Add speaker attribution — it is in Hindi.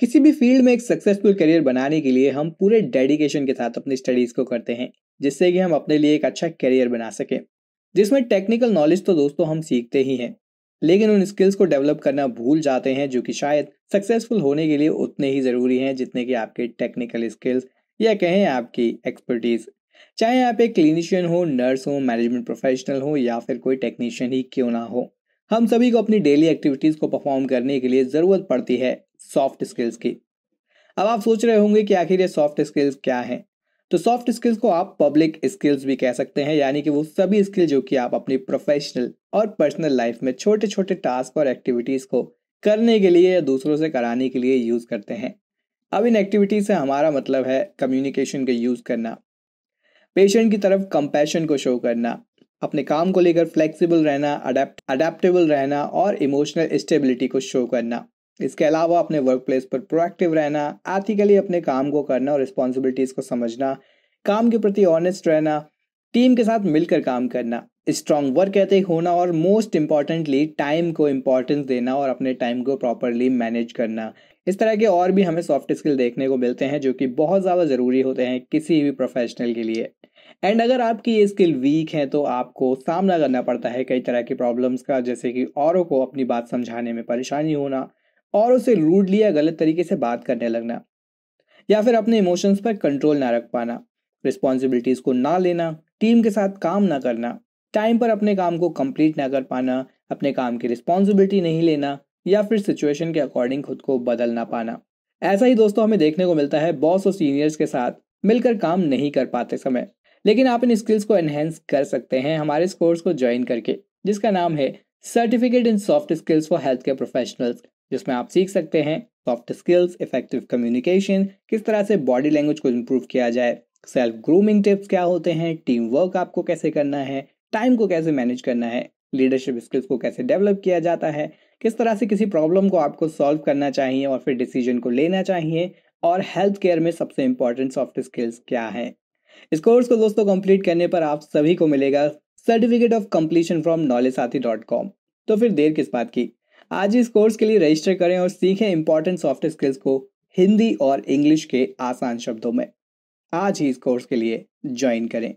Speaker 1: किसी भी फील्ड में एक सक्सेसफुल करियर बनाने के लिए हम पूरे डेडिकेशन के साथ अपनी स्टडीज को करते हैं जिससे कि हम अपने लिए एक अच्छा करियर बना सकें जिसमें टेक्निकल नॉलेज तो दोस्तों हम सीखते ही हैं लेकिन उन स्किल्स को डेवलप करना भूल जाते हैं जो कि शायद सक्सेसफुल होने के लिए उतने ही ज़रूरी हैं जितने कि आपके टेक्निकल स्किल्स या कहें आपकी एक्सपर्टीज़ चाहे आप एक क्लिनिशियन हो नर्स हो मैनेजमेंट प्रोफेशनल हो या फिर कोई टेक्नीशियन ही क्यों ना हो हम सभी को अपनी डेली एक्टिविटीज़ को परफॉर्म करने के लिए ज़रूरत पड़ती है सॉफ्ट स्किल्स की अब आप सोच रहे होंगे कि आखिर ये सॉफ्ट स्किल्स क्या है तो सॉफ्ट स्किल्स को आप पब्लिक स्किल्स भी कह सकते हैं यानी कि वो सभी स्किल जो कि आप अपनी प्रोफेशनल और पर्सनल लाइफ में छोटे छोटे टास्क और एक्टिविटीज़ को करने के लिए या दूसरों से कराने के लिए यूज़ करते हैं अब इन एक्टिविटीज से हमारा मतलब है कम्युनिकेशन का यूज़ करना पेशेंट की तरफ कंपैशन को शो करना अपने काम को लेकर फ्लेक्सिबल रहना अडेप्ट अडेप्टेबल रहना और इमोशनल स्टेबिलिटी को शो करना इसके अलावा अपने वर्क प्लेस पर प्रोएक्टिव रहना एथिकली अपने काम को करना और रिस्पॉन्सिबिलिटीज को समझना काम के प्रति ऑनेस्ट रहना टीम के साथ मिलकर काम करना स्ट्रॉन्ग वर्क ऐसे होना और मोस्ट इम्पॉर्टेंटली टाइम को इम्पॉर्टेंस देना और अपने टाइम को प्रॉपरली मैनेज करना इस तरह के और भी हमें सॉफ्ट स्किल देखने को मिलते हैं जो कि बहुत ज़्यादा ज़रूरी होते हैं किसी भी प्रोफेशनल के लिए एंड अगर आपकी ये स्किल वीक है तो आपको सामना करना पड़ता है कई तरह की प्रॉब्लम्स का जैसे कि औरों को अपनी बात समझाने में परेशानी होना और उसे रूडली या गलत तरीके से बात करने लगना या फिर अपने इमोशंस पर कंट्रोल ना रख पाना रिस्पॉन्सिबिलिटीज को ना लेना टीम के साथ काम ना करना टाइम पर अपने काम को कंप्लीट ना कर पाना अपने काम की रिस्पॉन्सिबिलिटी नहीं लेना या फिर सिचुएशन के अकॉर्डिंग खुद को बदल ना पाना ऐसा ही दोस्तों हमें देखने को मिलता है बॉस और सीनियर्स के साथ मिलकर काम नहीं कर पाते समय लेकिन आप इन स्किल्स को एनहेंस कर सकते हैं हमारे इस कोर्स को ज्वाइन करके जिसका नाम है certificate in soft skills for health care professionals जिसमें आप सीख सकते हैं सॉफ्ट स्किल्स इफेक्टिव कम्युनिकेशन किस तरह से बॉडी लैंग्वेज को इम्प्रूव किया जाए सेल्फ ग्रूमिंग टिप्स क्या होते हैं टीम वर्क आपको कैसे करना है टाइम को कैसे मैनेज करना है लीडरशिप स्किल्स को कैसे डेवलप किया जाता है किस तरह से किसी प्रॉब्लम को आपको सॉल्व करना चाहिए और फिर डिसीजन को लेना चाहिए और हेल्थ केयर में सबसे इंपॉर्टेंट सॉफ्ट स्किल्स क्या है इस कोर्स को दोस्तों कंप्लीट करने पर आप सभी को मिलेगा certificate of completion from knowledge Saathi dot com तो फिर देर किस बात की आज इस कोर्स के लिए रजिस्टर करें और सीखें इंपॉर्टेंट सॉफ्ट स्किल्स को हिंदी और इंग्लिश के आसान शब्दों में आज ही इस कोर्स के लिए ज्वाइन करें